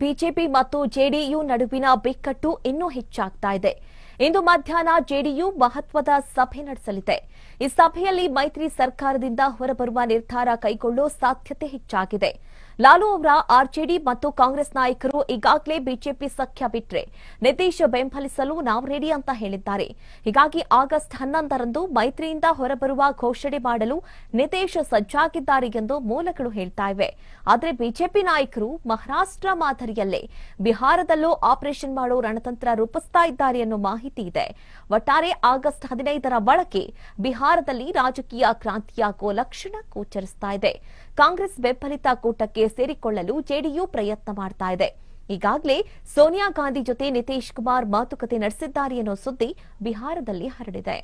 BJP ಮತ್ತು JDU ನಡುವಿನ ಬಿಕ್ಕಟ್ಟು ಇನ್ನೂ ಹೆಚ್ಚಾಗ್ತಾ ಇದೆ ಇಂದು ಮಧ್ಯಾಹ್ನ ಜೆಡಿಯು ಮಹತ್ವದ ಸಭೆ ನಡೆಸಲಿದೆ ಈ ಸಭೆಯಲ್ಲಿ ಮೈತ್ರಿ ಸರ್ಕಾರದಿಂದ ಹೊರಬರುವ ನಿರ್ಧಾರ ಕೈಗೊಳ್ಳುವ ಸಾಧ್ಯತೆ ಹೆಚ್ಚಾಗಿದೆ ಲಾಲು ಅವರ ಆರ್ಜೆಡಿ ಮತ್ತು ಕಾಂಗ್ರೆಸ್ ನಾಯಕರು ಈಗಾಗಲೇ ಬಿಜೆಪಿ ಸಖ್ಯ ಬಿಟ್ರೆ ನಿತೀಶ್ ಬೆಂಬಲಿಸಲು ನಾವು ರೆಡಿ ಅಂತ ಹೇಳಿದ್ದಾರೆ ಹೀಗಾಗಿ ಆಗಸ್ಟ್ ಹನ್ನೊಂದರಂದು ಮೈತ್ರಿಯಿಂದ ಹೊರಬರುವ ಘೋಷಣೆ ಮಾಡಲು ನಿತೀಶ್ ಸಜ್ಜಾಗಿದ್ದಾರೆ ಎಂದು ಮೂಲಗಳು ಇವೆ ಆದರೆ ಬಿಜೆಪಿ ನಾಯಕರು ಮಹಾರಾಷ್ಟ್ರ ಮಾದರಿಯಲ್ಲೇ ಬಿಹಾರದಲ್ಲೂ ಆಪರೇಷನ್ ಮಾಡೋ ರಣತಂತ್ರ ರೂಪಿಸ್ತಾ ಇದ್ದಾರೆ ಮಾಹಿತಿ ಇದೆ ಒಟ್ಟಾರೆ ಆಗಸ್ಟ್ ಹದಿನೈದರ ಬಳಕೆ ಬಿಹಾರದಲ್ಲಿ ರಾಜಕೀಯ ಕ್ರಾಂತಿಯಾಗುವ ಲಕ್ಷಣ ಗೋಚರಿಸ್ತಾ ಇದೆ ಕಾಂಗ್ರೆಸ್ ಬೆಂಬಲಿತ ಕೂಟಕ್ಕೆ ಸೇರಿಕೊಳ್ಳಲು ಜೆಡಿಯು ಪ್ರಯತ್ನ ಮಾಡ್ತಾ ಇದೆ ಈಗಾಗಲೇ ಸೋನಿಯಾ ಗಾಂಧಿ ಜೊತೆ ನಿತೀಶ್ ಕುಮಾರ್ ಮಾತುಕತೆ ನಡೆಸಿದ್ದಾರೆ ಎನ್ನುವ ಸುದ್ದಿ ಬಿಹಾರದಲ್ಲಿ ಹರಡಿದೆ